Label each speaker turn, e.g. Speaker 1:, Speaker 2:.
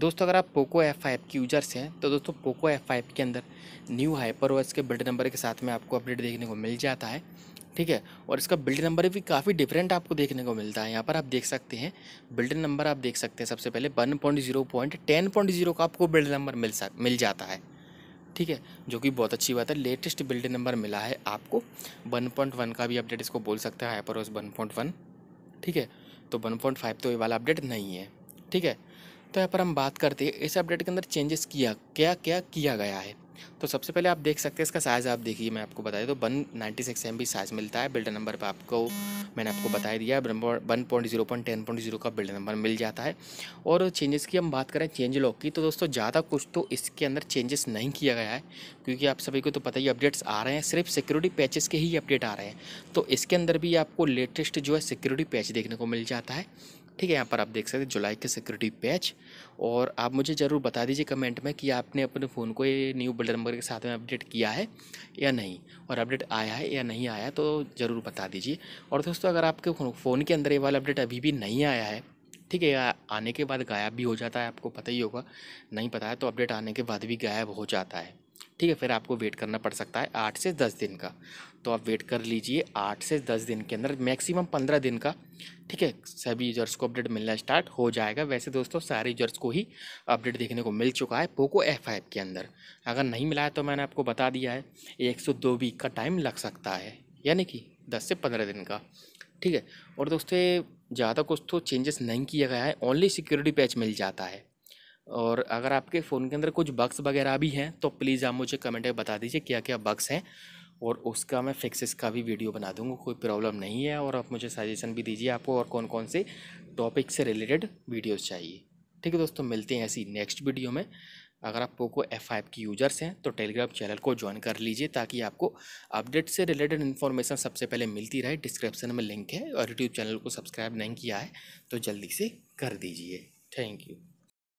Speaker 1: दोस्तों अगर आप पोको एफ फाइव के यूजर्स हैं तो दोस्तों पोको एफ फाइव के अंदर न्यू हाइपर ओएस के बिल्ड नंबर के साथ में आपको अपडेट देखने को मिल जाता है ठीक है और इसका बिल्ड नंबर भी काफ़ी डिफरेंट आपको देखने को मिलता है यहाँ पर आप देख सकते हैं बिल्ड नंबर आप देख सकते हैं सबसे पहले one point zero point ten point zero का आपको बिल्ड नंबर मिल सक मिल जाता है ठीक है जो कि बहुत अच्छी बात है लेटेस्ट बिल्ड नंबर मिला है आपको वन पॉइंट वन का भी अपडेट इसको बोल सकते हैं hyper OS one point one ठीक है तो वन पॉइंट फाइव तो ये वाला अपडेट नहीं है ठीक है तो यहाँ पर हम बात करते हैं इस अपडेट के अंदर चेंजेस किया क्या क्या किया गया है तो सबसे पहले आप देख सकते हैं इसका साइज़ आप देखिए मैं आपको बता तो one ninety six MB size साइज़ मिलता है बिल्डर नंबर पर आपको मैंने आपको बता दिया one point zero point ten point zero का बिल्डर नंबर मिल जाता है और चेंजेस की हम बात करें चेंज लॉक की तो दोस्तों ज़्यादा कुछ तो इसके अंदर चेंजेस नहीं किया गया है क्योंकि आप सभी को तो पता ही अपडेट्स आ रहे हैं सिर्फ सिक्योरिटी पैचेस के ही अपडेट आ रहे हैं तो इसके अंदर भी आपको लेटेस्ट जो है सिक्योरिटी पैच देखने को मिल जाता है ठीक है यहाँ पर आप देख सकते हैं जुलाई के सिक्योरिटी पैच और आप मुझे ज़रूर बता दीजिए कमेंट में कि आपने अपने फ़ोन को ये न्यू बिल्डर नंबर के साथ में अपडेट किया है या नहीं और अपडेट आया है या नहीं आया तो ज़रूर बता दीजिए और दोस्तों अगर आपके फ़ोन के अंदर ये वाला अपडेट अभी भी नहीं आया है ठीक है आने के बाद गायब भी हो जाता है आपको पता ही होगा नहीं पता है तो अपडेट आने के बाद भी गायब हो जाता है ठीक है फिर आपको वेट करना पड़ सकता है आठ से दस दिन का तो आप वेट कर लीजिए आठ से दस दिन के अंदर मैक्सिमम पंद्रह दिन का ठीक है सभी यूजर्स को अपडेट मिलना स्टार्ट हो जाएगा वैसे दोस्तों सारे यूजर्स को ही अपडेट देखने को मिल चुका है पोको एफ ऐप के अंदर अगर नहीं मिला है तो मैंने आपको बता दिया है एक सौ दो वीक का टाइम लग सकता है यानी कि दस से पंद्रह दिन का ठीक है और दोस्तों ज़्यादा कुछ तो चेंजेस नहीं किया गया है ओनली सिक्योरिटी पैच मिल जाता है और अगर आपके फ़ोन के अंदर कुछ बक्स वगैरह भी हैं तो प्लीज़ आप मुझे कमेंट में बता दीजिए क्या क्या बक्स हैं और उसका मैं फिक्सेस का भी वीडियो बना दूंगा कोई प्रॉब्लम नहीं है और आप मुझे सजेशन भी दीजिए आपको और कौन कौन से टॉपिक से रिलेटेड वीडियोस चाहिए ठीक है दोस्तों मिलते हैं ऐसी नेक्स्ट वीडियो में अगर आप पोको एफ फाइव की यूजर्स हैं तो टेलीग्राम चैनल को ज्वाइन कर लीजिए ताकि आपको अपडेट से रिलेटेड इन्फॉर्मेशन सबसे पहले मिलती रहे डिस्क्रिप्शन में लिंक है और यूट्यूब चैनल को सब्सक्राइब नहीं किया है तो जल्दी से कर दीजिए थैंक यू